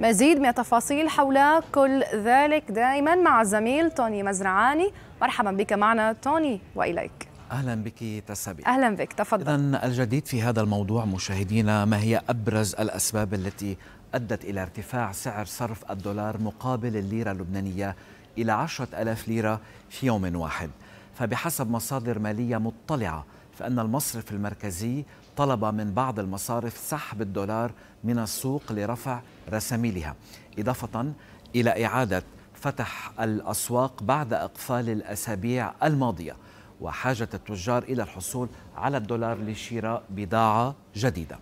مزيد من التفاصيل حول كل ذلك دائما مع الزميل توني مزرعاني مرحبا بك معنا توني واليك اهلا بك تسابي اهلا بك تفضل اذا الجديد في هذا الموضوع مشاهدينا ما هي ابرز الاسباب التي ادت الى ارتفاع سعر صرف الدولار مقابل الليره اللبنانيه الى 10000 ليره في يوم واحد فبحسب مصادر ماليه مطلعه أن المصرف المركزي طلب من بعض المصارف سحب الدولار من السوق لرفع رساميلها إضافة إلى إعادة فتح الأسواق بعد إقفال الأسابيع الماضية وحاجة التجار إلى الحصول على الدولار لشراء بضاعة جديدة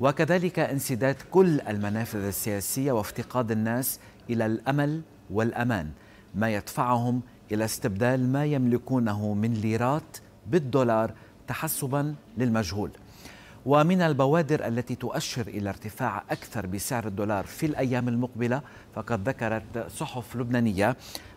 وكذلك انسداد كل المنافذ السياسية وافتقاد الناس إلى الأمل والأمان ما يدفعهم إلى استبدال ما يملكونه من ليرات بالدولار تحسبا للمجهول ومن البوادر التي تؤشر إلى ارتفاع أكثر بسعر الدولار في الأيام المقبلة فقد ذكرت صحف لبنانية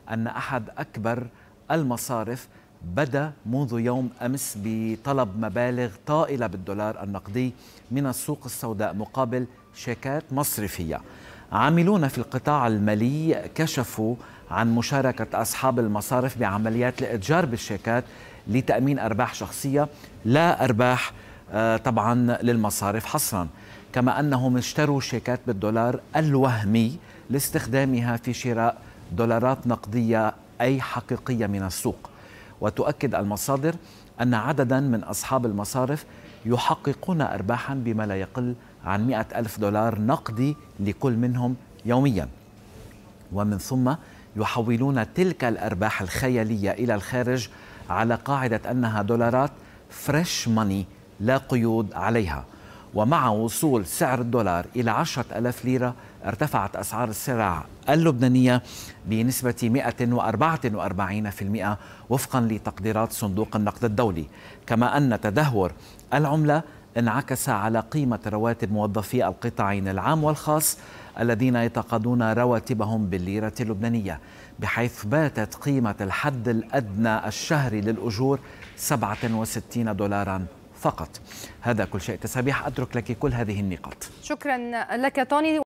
أن أحد أكبر المصارف بدا منذ يوم امس بطلب مبالغ طائله بالدولار النقدي من السوق السوداء مقابل شيكات مصرفيه. عاملون في القطاع المالي كشفوا عن مشاركه اصحاب المصارف بعمليات الاتجار بالشيكات لتأمين أرباح شخصية لا أرباح آه، طبعا للمصارف حصرا كما أنهم اشتروا شيكات بالدولار الوهمي لاستخدامها في شراء دولارات نقدية أي حقيقية من السوق وتؤكد المصادر أن عددا من أصحاب المصارف يحققون أرباحا بما لا يقل عن مئة ألف دولار نقدي لكل منهم يوميا ومن ثم يحولون تلك الأرباح الخيالية إلى الخارج على قاعدة أنها دولارات فريش ماني لا قيود عليها ومع وصول سعر الدولار إلى عشرة ألاف ليرة ارتفعت أسعار السلع اللبنانية بنسبة 144% وفقا لتقديرات صندوق النقد الدولي كما أن تدهور العملة انعكس على قيمة رواتب موظفي القطاعين العام والخاص الذين يتقاضون رواتبهم بالليرة اللبنانية بحيث باتت قيمة الحد الأدنى الشهري للأجور 67 دولارا فقط هذا كل شيء تسابيح أترك لك كل هذه النقاط شكرا لك توني